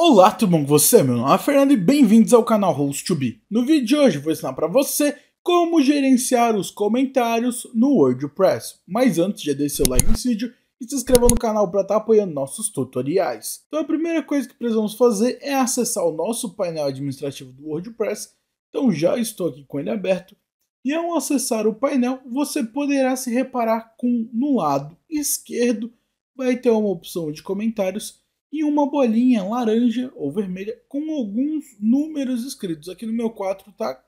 Olá, tudo bom com você? Meu nome é Fernando e bem-vindos ao canal Host 2 Be. No vídeo de hoje vou ensinar para você como gerenciar os comentários no WordPress. Mas antes, já deixe seu like nesse vídeo e se inscreva no canal para estar tá apoiando nossos tutoriais. Então a primeira coisa que precisamos fazer é acessar o nosso painel administrativo do WordPress. Então já estou aqui com ele aberto. E ao acessar o painel, você poderá se reparar com no lado esquerdo vai ter uma opção de comentários e uma bolinha laranja ou vermelha com alguns números escritos. Aqui no meu 4 está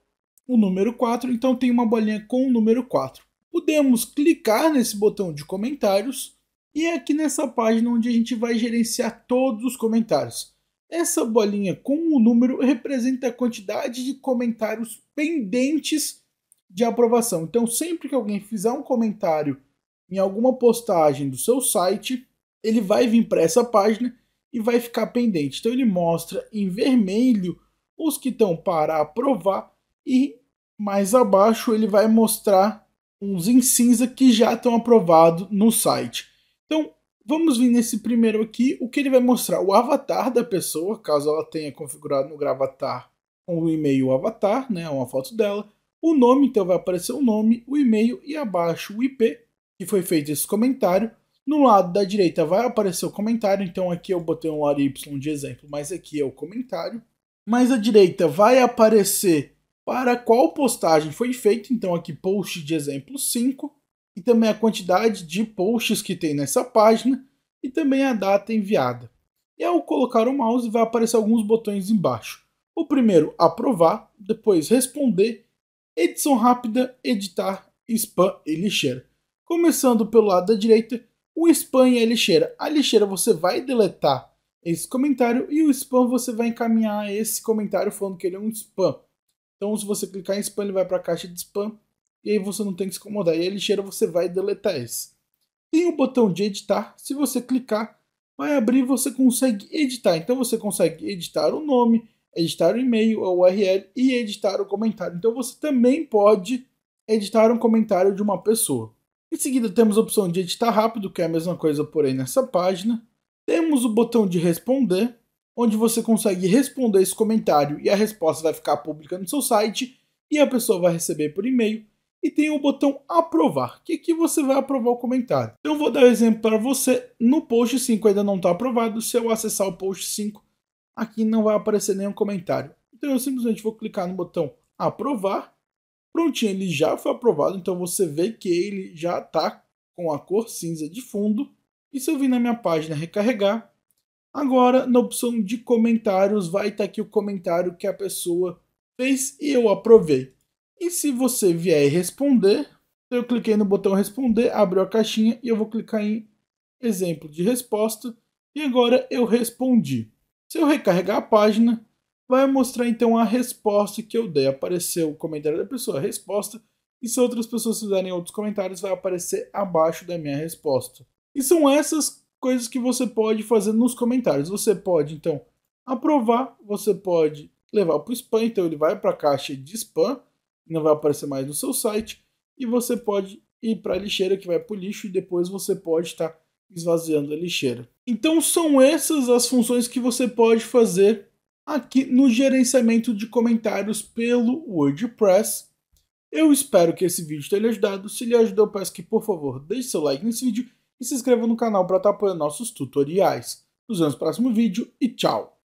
o número 4, então tem uma bolinha com o número 4. Podemos clicar nesse botão de comentários e é aqui nessa página onde a gente vai gerenciar todos os comentários. Essa bolinha com o número representa a quantidade de comentários pendentes de aprovação. Então, sempre que alguém fizer um comentário em alguma postagem do seu site, ele vai vir para essa página e vai ficar pendente. Então ele mostra em vermelho os que estão para aprovar e mais abaixo ele vai mostrar uns em cinza que já estão aprovados no site. Então vamos vir nesse primeiro aqui o que ele vai mostrar. O avatar da pessoa, caso ela tenha configurado no Gravatar um e-mail avatar, né, uma foto dela. O nome, então vai aparecer o nome, o e-mail e abaixo o IP, que foi feito esse comentário no lado da direita vai aparecer o comentário, então aqui eu botei um lado Y de exemplo, mas aqui é o comentário. Mais à direita vai aparecer para qual postagem foi feito, então aqui post de exemplo 5, e também a quantidade de posts que tem nessa página, e também a data enviada. E ao colocar o mouse vai aparecer alguns botões embaixo. O primeiro, aprovar, depois responder, edição rápida, editar, spam e lixeira. Começando pelo lado da direita, o spam e a lixeira. A lixeira você vai deletar esse comentário e o spam você vai encaminhar esse comentário falando que ele é um spam. Então, se você clicar em spam, ele vai para a caixa de spam e aí você não tem que se incomodar. E a lixeira você vai deletar esse. Tem o um botão de editar. Se você clicar, vai abrir você consegue editar. Então, você consegue editar o nome, editar o e-mail, a URL e editar o comentário. Então, você também pode editar um comentário de uma pessoa. Em seguida temos a opção de editar rápido, que é a mesma coisa porém nessa página. Temos o botão de responder, onde você consegue responder esse comentário e a resposta vai ficar pública no seu site e a pessoa vai receber por e-mail. E tem o botão aprovar, que aqui você vai aprovar o comentário. Então vou dar um exemplo para você. No post 5 ainda não está aprovado. Se eu acessar o post 5, aqui não vai aparecer nenhum comentário. Então eu simplesmente vou clicar no botão aprovar Prontinho, ele já foi aprovado, então você vê que ele já está com a cor cinza de fundo. E se eu vir na minha página recarregar, agora na opção de comentários vai estar tá aqui o comentário que a pessoa fez e eu aprovei. E se você vier responder, eu cliquei no botão responder, abriu a caixinha e eu vou clicar em exemplo de resposta e agora eu respondi. Se eu recarregar a página, vai mostrar então a resposta que eu dei. Apareceu o comentário da pessoa, a resposta. E se outras pessoas fizerem outros comentários, vai aparecer abaixo da minha resposta. E são essas coisas que você pode fazer nos comentários. Você pode, então, aprovar, você pode levar para o spam, então ele vai para a caixa de spam, não vai aparecer mais no seu site, e você pode ir para a lixeira que vai para o lixo e depois você pode estar tá esvaziando a lixeira. Então são essas as funções que você pode fazer aqui no gerenciamento de comentários pelo WordPress. Eu espero que esse vídeo tenha lhe ajudado. Se lhe ajudou, peço que, por favor, deixe seu like nesse vídeo e se inscreva no canal para estar apoiando nossos tutoriais. Nos vemos no próximo vídeo e tchau!